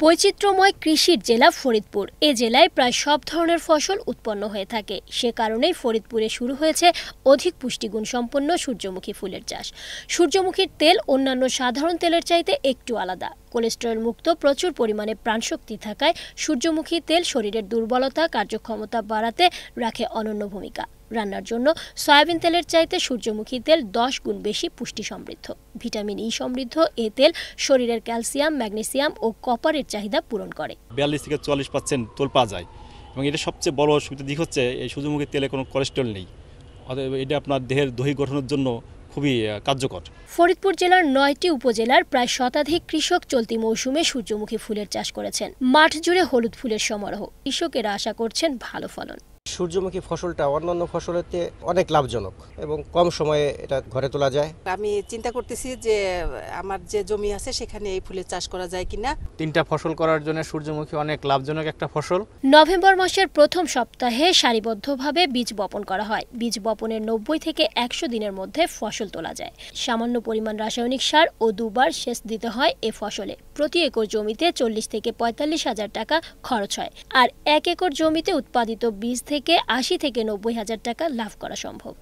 বৈচিত্র্যময় কৃষির জেলা ফরিদপুর এ জেলায় প্রায় সব ধরনের ফসল উৎপন্ন হয়ে থাকে সে কারণেই ফরিদপুরে শুরু হয়েছে অধিক পুষ্টিগুণ সম্পন্ন সূর্যমুখী ফুলের চাষ সূর্যমুখীর তেল অন্যান্য সাধারণ তেলের চাইতে একটু আলাদা কোলেস্টেরল মুক্ত প্রচুর পরিমাণে প্রাণশক্তি থাকায় সূর্যমুখী তেল শরীরের দুর্বলতা কার্যক্ষমতা বাড়াতে রাখে অনন্য ভূমিকা রান্নার জন্য সয়াবিন তেলের চাইতে সূর্যমুখী তেল দশ গুণ বেশি পুষ্টি সমৃদ্ধ ভিটামিন ই সমৃদ্ধ এ তেল শরীরের ক্যালসিয়াম ম্যাগনেসিয়াম ও কপারের চাহিদা পূরণ করে বিয়াল্লিশ থেকে চল্লিশ পার্সেন্ট তোল পাওয়া যায় এবং এটা সবচেয়ে বড় সুবিধা দিক হচ্ছে এই সূর্যমুখী তেলে কোনো কোলেস্ট্রল নেই এটা আপনার দেহের দহি গঠনের জন্য খুবই কার্যকর ফরিদপুর জেলার নয়টি উপজেলার প্রায় শতাধিক কৃষক চলতি মৌসুমে সূর্যমুখী ফুলের চাষ করেছেন মাঠ জুড়ে হলুদ ফুলের সমারোহ কৃষকেরা আশা করছেন ভালো ফলন সূর্যমুখী ফসলটা অন্যান্য ফসলেতে অনেক লাভজনক এবং কম সময়ে এটা ঘরে তোলা যায় আমি চিন্তা করতেছি যে আমার যে জমি আছে সেখানে এই ফুলের চাষ করা যায় কিনা তিনটা ফসল করার জন্য সূর্যমুখী অনেক লাভজনক একটা ফসল নভেম্বর মাসের প্রথম সপ্তাহে সারিবদ্ধভাবে বীজ বপন করা হয় বীজ বপনের নব্বই থেকে একশো দিনের মধ্যে ফসল তোলা যায় সামান্য পরিমাণ রাসায়নিক সার ও দুবার সেচ দিতে হয় এ ফসলে প্রতি একর জমিতে চল্লিশ থেকে পঁয়তাল্লিশ হাজার টাকা খরচ হয় আর এক একর জমিতে উৎপাদিত বীজ থেকে থেকে আশি থেকে নব্বই হাজার টাকা লাভ করা সম্ভব